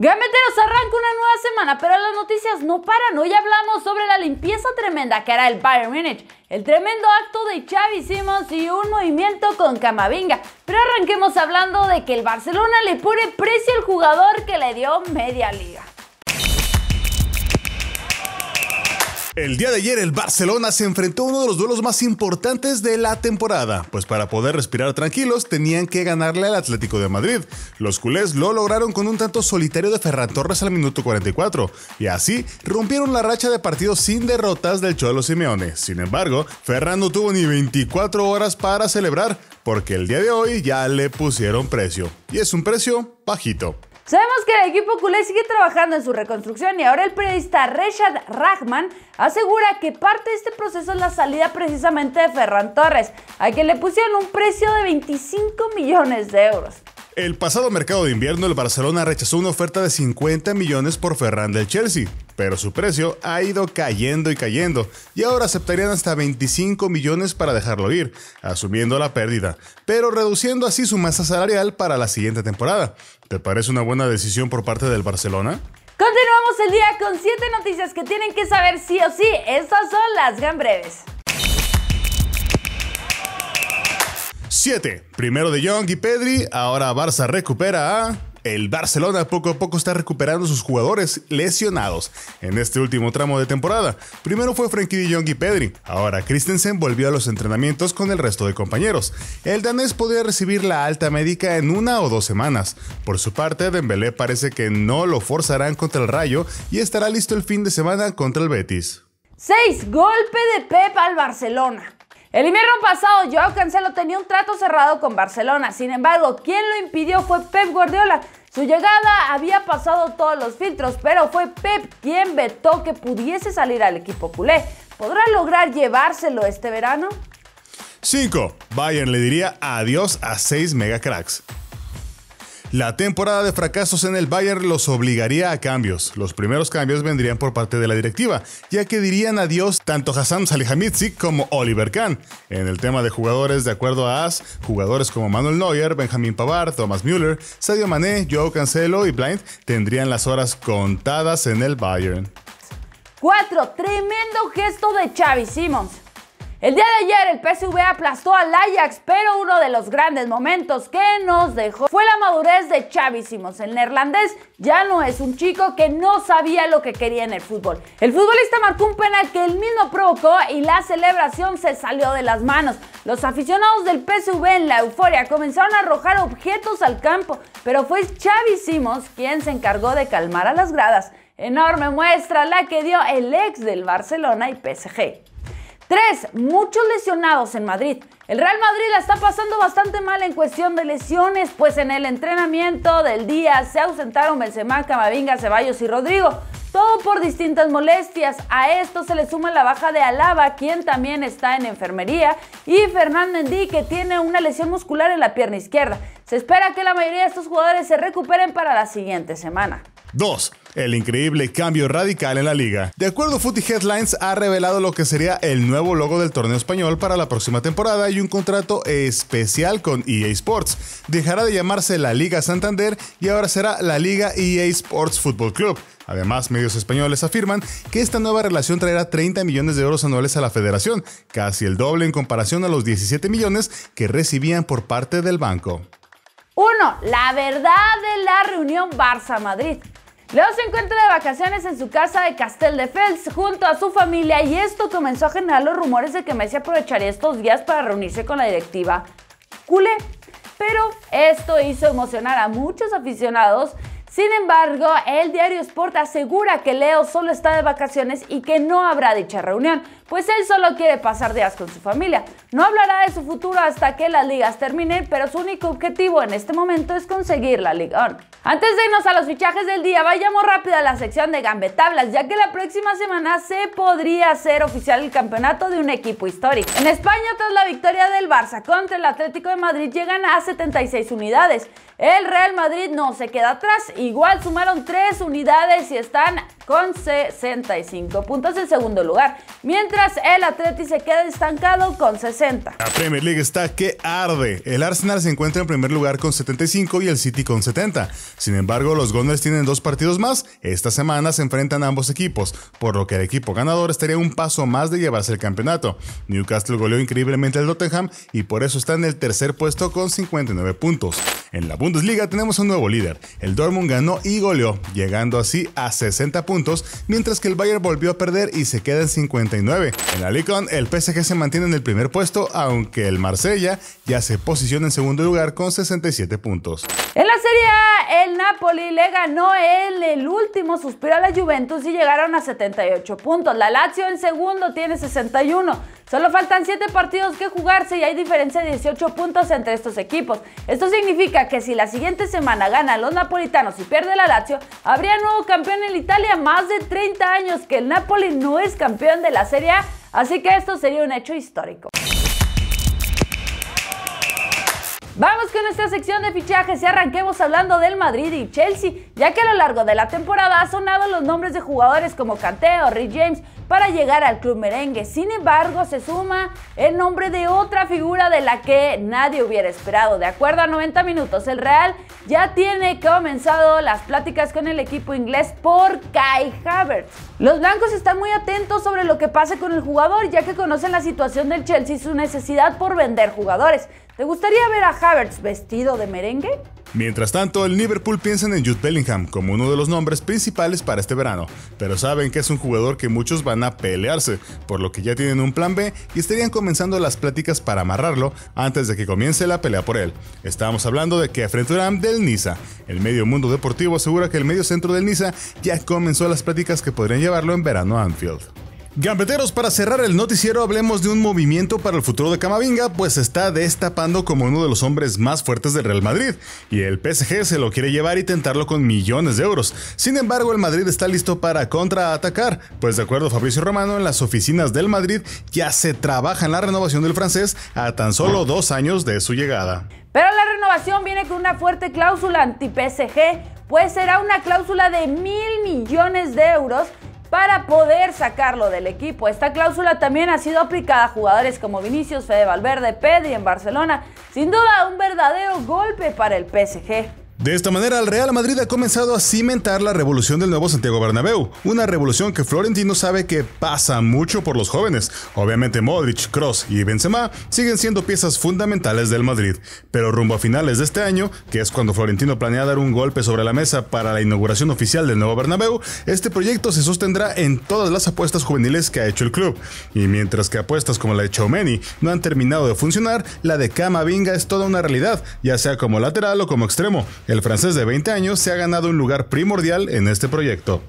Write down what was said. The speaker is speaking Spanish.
Gameteros arranca una nueva semana, pero las noticias no paran. Hoy hablamos sobre la limpieza tremenda que hará el Bayern Munich, el tremendo acto de Xavi Simons y un movimiento con Camavinga. Pero arranquemos hablando de que el Barcelona le pone precio al jugador que le dio media liga. El día de ayer el Barcelona se enfrentó a uno de los duelos más importantes de la temporada, pues para poder respirar tranquilos tenían que ganarle al Atlético de Madrid. Los culés lo lograron con un tanto solitario de Ferran Torres al minuto 44, y así rompieron la racha de partidos sin derrotas del Cholo Simeone. Sin embargo, Ferran no tuvo ni 24 horas para celebrar, porque el día de hoy ya le pusieron precio, y es un precio bajito. Sabemos que el equipo culé sigue trabajando en su reconstrucción y ahora el periodista Richard Rahman asegura que parte de este proceso es la salida precisamente de Ferran Torres, a quien le pusieron un precio de 25 millones de euros. El pasado mercado de invierno, el Barcelona rechazó una oferta de 50 millones por Ferran del Chelsea, pero su precio ha ido cayendo y cayendo, y ahora aceptarían hasta 25 millones para dejarlo ir, asumiendo la pérdida, pero reduciendo así su masa salarial para la siguiente temporada. ¿Te parece una buena decisión por parte del Barcelona? Continuamos el día con 7 noticias que tienen que saber sí o sí. Estas son las gran breves. 7. Primero de Young y Pedri, ahora Barça recupera a... El Barcelona poco a poco está recuperando sus jugadores lesionados en este último tramo de temporada. Primero fue Frankie de Jong y Pedri, ahora Christensen volvió a los entrenamientos con el resto de compañeros. El danés podría recibir la alta médica en una o dos semanas. Por su parte, Dembélé parece que no lo forzarán contra el Rayo y estará listo el fin de semana contra el Betis. 6. Golpe de Pep al Barcelona. El invierno pasado, Joao Cancelo tenía un trato cerrado con Barcelona. Sin embargo, quien lo impidió fue Pep Guardiola. Su llegada había pasado todos los filtros, pero fue Pep quien vetó que pudiese salir al equipo culé. ¿Podrá lograr llevárselo este verano? 5. Bayern le diría adiós a 6 megacracks. La temporada de fracasos en el Bayern los obligaría a cambios. Los primeros cambios vendrían por parte de la directiva, ya que dirían adiós tanto Hassan Salihamidzic como Oliver Kahn. En el tema de jugadores, de acuerdo a AS, jugadores como Manuel Neuer, Benjamin Pavard, Thomas Müller, Sadio Mané, Joe Cancelo y Blind tendrían las horas contadas en el Bayern. 4. Tremendo gesto de Xavi Simons. El día de ayer el PSV aplastó al Ajax, pero uno de los grandes momentos que nos dejó fue la madurez de Xavi El neerlandés ya no es un chico que no sabía lo que quería en el fútbol. El futbolista marcó un penal que él mismo provocó y la celebración se salió de las manos. Los aficionados del PSV en la euforia comenzaron a arrojar objetos al campo, pero fue Xavi quien se encargó de calmar a las gradas. Enorme muestra la que dio el ex del Barcelona y PSG. 3. muchos lesionados en Madrid. El Real Madrid la está pasando bastante mal en cuestión de lesiones, pues en el entrenamiento del día se ausentaron Benzema, Camavinga, Ceballos y Rodrigo. Todo por distintas molestias. A esto se le suma la baja de Alaba, quien también está en enfermería, y Fernando endí que tiene una lesión muscular en la pierna izquierda. Se espera que la mayoría de estos jugadores se recuperen para la siguiente semana. 2. El increíble cambio radical en la liga. De acuerdo a Footy Headlines, ha revelado lo que sería el nuevo logo del torneo español para la próxima temporada y un contrato especial con EA Sports. Dejará de llamarse la Liga Santander y ahora será la Liga EA Sports Football Club. Además, medios españoles afirman que esta nueva relación traerá 30 millones de euros anuales a la federación, casi el doble en comparación a los 17 millones que recibían por parte del banco. 1. La verdad de la reunión Barça-Madrid. Leo se encuentra de vacaciones en su casa de Castel Fels junto a su familia y esto comenzó a generar los rumores de que Messi aprovecharía estos días para reunirse con la directiva culé. Pero esto hizo emocionar a muchos aficionados sin embargo, el diario Sport asegura que Leo solo está de vacaciones y que no habrá dicha reunión, pues él solo quiere pasar días con su familia. No hablará de su futuro hasta que las ligas terminen, pero su único objetivo en este momento es conseguir la Liga Antes de irnos a los fichajes del día, vayamos rápido a la sección de gambetablas, ya que la próxima semana se podría hacer oficial el campeonato de un equipo histórico. En España, tras la victoria del Barça contra el Atlético de Madrid, llegan a 76 unidades. El Real Madrid no se queda atrás Igual sumaron tres unidades y están con 65 puntos en segundo lugar, mientras el Atleti se queda estancado con 60. La Premier League está que arde. El Arsenal se encuentra en primer lugar con 75 y el City con 70. Sin embargo, los Gunners tienen dos partidos más. Esta semana se enfrentan a ambos equipos, por lo que el equipo ganador estaría un paso más de llevarse el campeonato. Newcastle goleó increíblemente al Tottenham y por eso está en el tercer puesto con 59 puntos. En la Bundesliga tenemos un nuevo líder. El Dortmund ganó y goleó, llegando así a 60 puntos mientras que el Bayern volvió a perder y se queda en 59. En la Ligue el PSG se mantiene en el primer puesto, aunque el Marsella ya se posiciona en segundo lugar con 67 puntos. En la Serie A, el Napoli le ganó el, el último suspiro a la Juventus y llegaron a 78 puntos. La Lazio en segundo tiene 61. Solo faltan 7 partidos que jugarse y hay diferencia de 18 puntos entre estos equipos. Esto significa que si la siguiente semana ganan los napolitanos y pierde la Lazio, habría nuevo campeón en Italia más de 30 años que el Napoli no es campeón de la Serie A, así que esto sería un hecho histórico. Vamos con nuestra sección de fichajes y arranquemos hablando del Madrid y Chelsea, ya que a lo largo de la temporada ha sonado los nombres de jugadores como Kanté o Rick James, para llegar al club merengue. Sin embargo, se suma el nombre de otra figura de la que nadie hubiera esperado. De acuerdo a 90 minutos, el Real ya tiene comenzado las pláticas con el equipo inglés por Kai Havertz. Los blancos están muy atentos sobre lo que pase con el jugador, ya que conocen la situación del Chelsea y su necesidad por vender jugadores. ¿Te gustaría ver a Havertz vestido de merengue? Mientras tanto, el Liverpool piensa en Jude Bellingham como uno de los nombres principales para este verano, pero saben que es un jugador que muchos van a pelearse, por lo que ya tienen un plan B y estarían comenzando las pláticas para amarrarlo antes de que comience la pelea por él. Estábamos hablando de que frente del Niza. El medio mundo deportivo asegura que el medio centro del Niza ya comenzó las pláticas que podrían llevarlo en verano a Anfield. Gambeteros, para cerrar el noticiero hablemos de un movimiento para el futuro de Camavinga, pues está destapando como uno de los hombres más fuertes del Real Madrid, y el PSG se lo quiere llevar y tentarlo con millones de euros. Sin embargo, el Madrid está listo para contraatacar, pues de acuerdo a Fabricio Romano, en las oficinas del Madrid ya se trabaja en la renovación del francés a tan solo dos años de su llegada. Pero la renovación viene con una fuerte cláusula anti-PSG, pues será una cláusula de mil millones de euros para poder sacarlo del equipo. Esta cláusula también ha sido aplicada a jugadores como Vinicius, Fede Valverde, Pedri en Barcelona. Sin duda, un verdadero golpe para el PSG. De esta manera, el Real Madrid ha comenzado a cimentar la revolución del nuevo Santiago Bernabéu, una revolución que Florentino sabe que pasa mucho por los jóvenes. Obviamente Modric, Cross y Benzema siguen siendo piezas fundamentales del Madrid, pero rumbo a finales de este año, que es cuando Florentino planea dar un golpe sobre la mesa para la inauguración oficial del nuevo Bernabéu, este proyecto se sostendrá en todas las apuestas juveniles que ha hecho el club. Y mientras que apuestas como la de Chaumeni no han terminado de funcionar, la de Camavinga es toda una realidad, ya sea como lateral o como extremo el francés de 20 años se ha ganado un lugar primordial en este proyecto.